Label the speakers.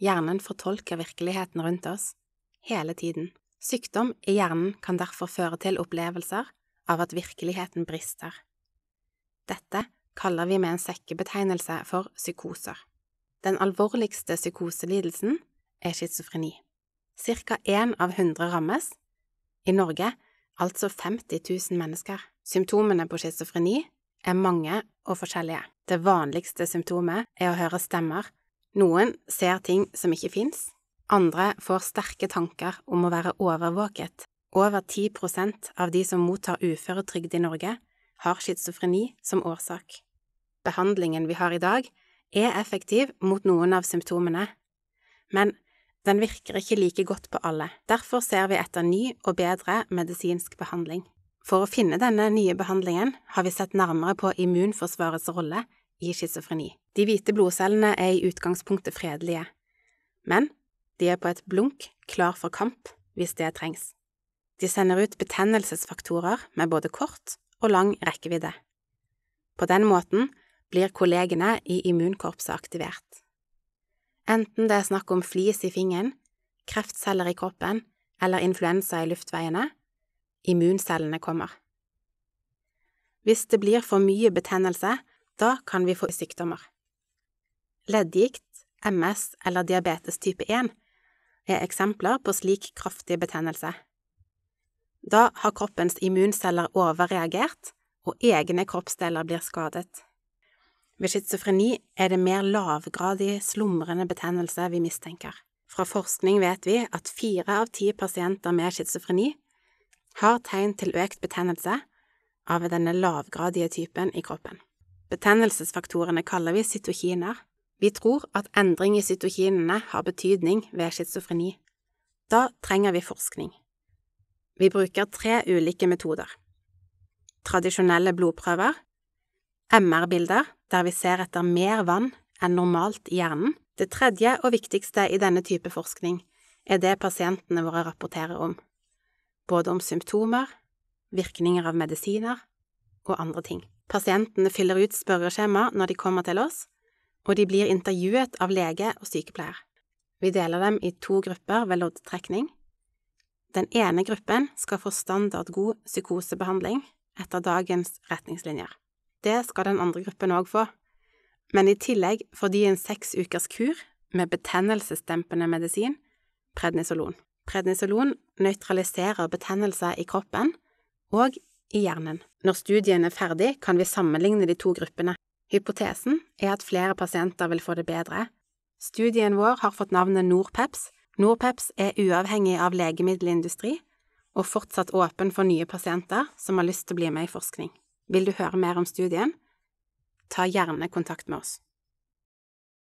Speaker 1: Hjernen fortolker virkeligheten rundt oss, hele tiden. Sykdom i hjernen kan derfor føre til opplevelser av at virkeligheten brister. Dette kaller vi med en sekkebetegnelse for psykoser. Den alvorligste psykoselidelsen er schizofreni. Cirka én av hundre rammes, i Norge altså 50 000 mennesker. Symptomene på schizofreni er mange og forskjellige. Det vanligste symptomet er å høre stemmer noen ser ting som ikke fins, andre får sterke tanker om å være overvåket. Over 10 av de som mottar uføretrygd i Norge, har schizofreni som årsak. Behandlingen vi har i dag, er effektiv mot noen av symptomene, men den virker ikke like godt på alle. Derfor ser vi etter ny og bedre medisinsk behandling. For å finne denne nye behandlingen har vi sett nærmere på immunforsvarets rolle i schizofreni. De hvite blodcellene er i utgangspunktet fredelige, men de er på et blunk klar for kamp hvis det trengs. De sender ut betennelsesfaktorer med både kort og lang rekkevidde. På den måten blir kollegene i immunkorpset aktivert. Enten det er snakk om flis i fingeren, kreftceller i kroppen eller influensa i luftveiene, immuncellene kommer. Hvis det blir for mye betennelse, da kan vi få sykdommer. Leddgikt, MS eller diabetes type 1 er eksempler på slik kraftig betennelse. Da har kroppens immunceller overreagert, og egne kroppsdeler blir skadet. Ved schizofreni er det mer lavgradig, slumrende betennelse vi mistenker. Fra forskning vet vi at fire av ti pasienter med schizofreni har tegn til økt betennelse av denne lavgradige typen i kroppen. Betennelsesfaktorene kaller vi cytokiner. Vi tror at endring i cytokinene har betydning ved schizofreni. Da trenger vi forskning. Vi bruker tre ulike metoder. Tradisjonelle blodprøver, MR-bilder der vi ser etter mer vann enn normalt i hjernen. Det tredje og viktigste i denne type forskning er det pasientene våre rapporterer om, både om symptomer, virkninger av medisiner og andre ting. Pasientene fyller ut spørreskjema når de kommer til oss, og de blir intervjuet av lege og sykepleier. Vi deler dem i to grupper ved loddtrekning. Den ene gruppen skal få standard god psykosebehandling etter dagens retningslinjer. Det skal den andre gruppen òg få, men i tillegg får de en seks ukers kur med betennelsesdempende medisin, prednisolon. Prednisolon nøytraliserer betennelse i kroppen og i hjernen. Når studien er ferdig, kan vi sammenligne de to gruppene. Hypotesen er at flere pasienter vil få det bedre. Studien vår har fått navnet Norpeps. Norpeps er uavhengig av legemiddelindustri og fortsatt åpen for nye pasienter som har lyst til å bli med i forskning. Vil du høre mer om studien? Ta gjerne kontakt med oss.